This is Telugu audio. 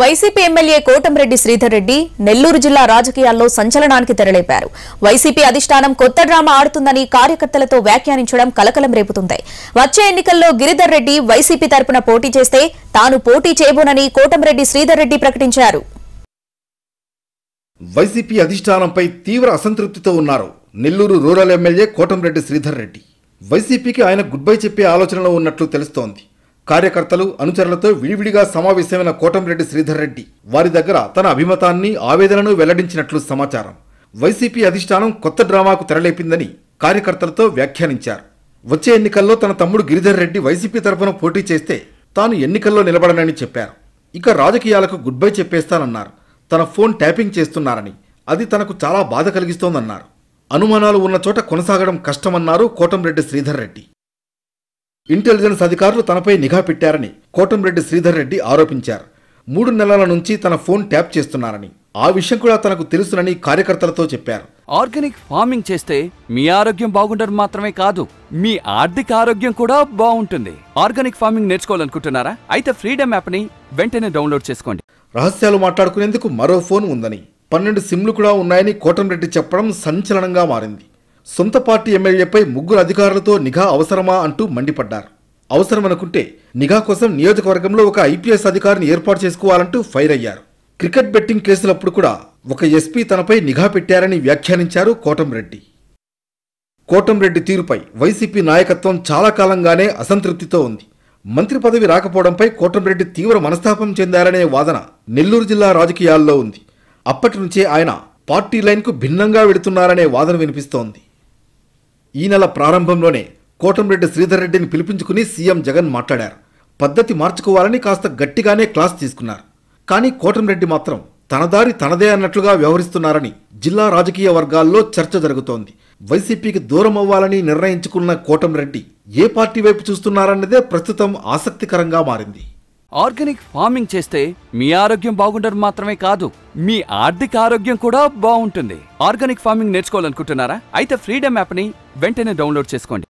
వైసీపీ ఎమ్మెల్యే కోటంరెడ్డి శ్రీధర్ రెడ్డి నెల్లూరు జిల్లా రాజకీయాల్లో సంచలనానికి తెరలేపారు వైసీపీ అధిష్టానం కొత్త డ్రామా ఆడుతుందని కార్యకర్తలతో వ్యాఖ్యానించడం కలకలం రేపుతుంది వచ్చే ఎన్నికల్లో గిరిధర్ రెడ్డి వైసీపీ తరపున పోటీ చేస్తే తాను పోటీ చేయబోనని కోటంరెడ్డి శ్రీధర్ రెడ్డి ప్రకటించారు వైసీపీ అధిష్టానంపై తీవ్ర అసంతృప్తితో ఉన్నారు నెల్లూరు రూరల్ ఎమ్మెల్యే కోటంరెడ్డి శ్రీధర్ రెడ్డి వైసీపీకి ఆయన గుడ్ బై చెప్పే ఆలోచనలో ఉన్నట్లు తెలుస్తోంది కార్యకర్తలు అనుచరులతో విడివిడిగా సమావేశమైన కోటంరెడ్డి శ్రీధర్ రెడ్డి వారి దగ్గర తన అభిమతాన్ని ఆవేదనను వెల్లడించినట్లు సమాచారం వైసీపీ అధిష్టానం కొత్త డ్రామాకు తెరలేపిందని కార్యకర్తలతో వ్యాఖ్యానించారు వచ్చే ఎన్నికల్లో తన తమ్ముడు గిరిధర్ రెడ్డి వైసీపీ తరఫున పోటీ చేస్తే తాను ఎన్నికల్లో నిలబడనని చెప్పారు ఇక రాజకీయాలకు గుడ్ బై చెప్పేస్తానన్నారు తన ఫోన్ ట్యాపింగ్ చేస్తున్నారని అది తనకు చాలా బాధ కలిగిస్తోందన్నారు అనుమానాలు ఉన్న చోట కొనసాగడం కష్టమన్నారు కోటంరెడ్డి శ్రీధర్ రెడ్డి ఇంటెలిజెన్స్ అధికారులు తనపై నిఘా పెట్టారని కోటంరెడ్డి శ్రీధర్ రెడ్డి ఆరోపించారు మూడు నెలల నుంచి తన ఫోన్ ట్యాప్ చేస్తున్నారని ఆ విషయం కూడా తనకు తెలుసునని కార్యకర్తలతో చెప్పారు ఆర్గానిక్ ఫార్మింగ్ చేస్తే మీ ఆరోగ్యం బాగుండడం మాత్రమే కాదు మీ ఆర్థిక ఆరోగ్యం కూడా బాగుంటుంది ఆర్గానిక్ ఫార్మింగ్ నేర్చుకోవాలనుకుంటున్నారా అయితే ఫ్రీడమ్ యాప్ని వెంటనే డౌన్లోడ్ చేసుకోండి రహస్యాలు మాట్లాడుకునేందుకు మరో ఫోన్ ఉందని పన్నెండు సిమ్లు కూడా ఉన్నాయని కోటంరెడ్డి చెప్పడం సంచలనంగా మారింది సొంత పార్టీ ఎమ్మెల్యేపై ముగ్గురు అధికారులతో నిఘా అవసరమా అంటూ మండిపడ్డారు అవసరమనుకుంటే నిఘా కోసం నియోజకవర్గంలో ఒక ఐపీఎస్ అధికారిని ఏర్పాటు చేసుకోవాలంటూ ఫైర్ అయ్యారు క్రికెట్ బెట్టింగ్ కేసులప్పుడు కూడా ఒక ఎస్పీ తనపై నిఘా పెట్టారని వ్యాఖ్యానించారు కోటంరెడ్డి కోటంరెడ్డి తీరుపై వైసీపీ నాయకత్వం చాలా కాలంగానే అసంతృప్తితో ఉంది మంత్రి పదవి రాకపోవడంపై కోటంరెడ్డి తీవ్ర మనస్తాపం చెందారనే వాదన నెల్లూరు జిల్లా రాజకీయాల్లో ఉంది అప్పటి నుంచే ఆయన పార్టీ లైన్కు భిన్నంగా వెడుతున్నారనే వాదన వినిపిస్తోంది ఈ నెల ప్రారంభంలోనే కోటంరెడ్డి శ్రీధర్ రెడ్డిని పిలిపించుకుని సీఎం జగన్ మాట్లాడారు పద్ధతి మార్చుకోవాలని కాస్త గట్టిగానే క్లాస్ తీసుకున్నారు కానీ కోటంరెడ్డి మాత్రం తనదారి తనదే అన్నట్లుగా వ్యవహరిస్తున్నారని జిల్లా రాజకీయ వర్గాల్లో చర్చ జరుగుతోంది వైసీపీకి దూరం అవ్వాలని నిర్ణయించుకున్న కోటంరెడ్డి ఏ పార్టీ వైపు చూస్తున్నారన్నదే ప్రస్తుతం ఆసక్తికరంగా మారింది ఆర్గానిక్ ఫార్మింగ్ చేస్తే మీ ఆరోగ్యం బాగుండడం మాత్రమే కాదు మీ ఆర్థిక ఆరోగ్యం కూడా బాగుంటుంది ఆర్గానిక్ ఫార్మింగ్ నేర్చుకోవాలనుకుంటున్నారా అయితే ఫ్రీడమ్ యాప్ని వెంటనే డౌన్లోడ్ చేసుకోండి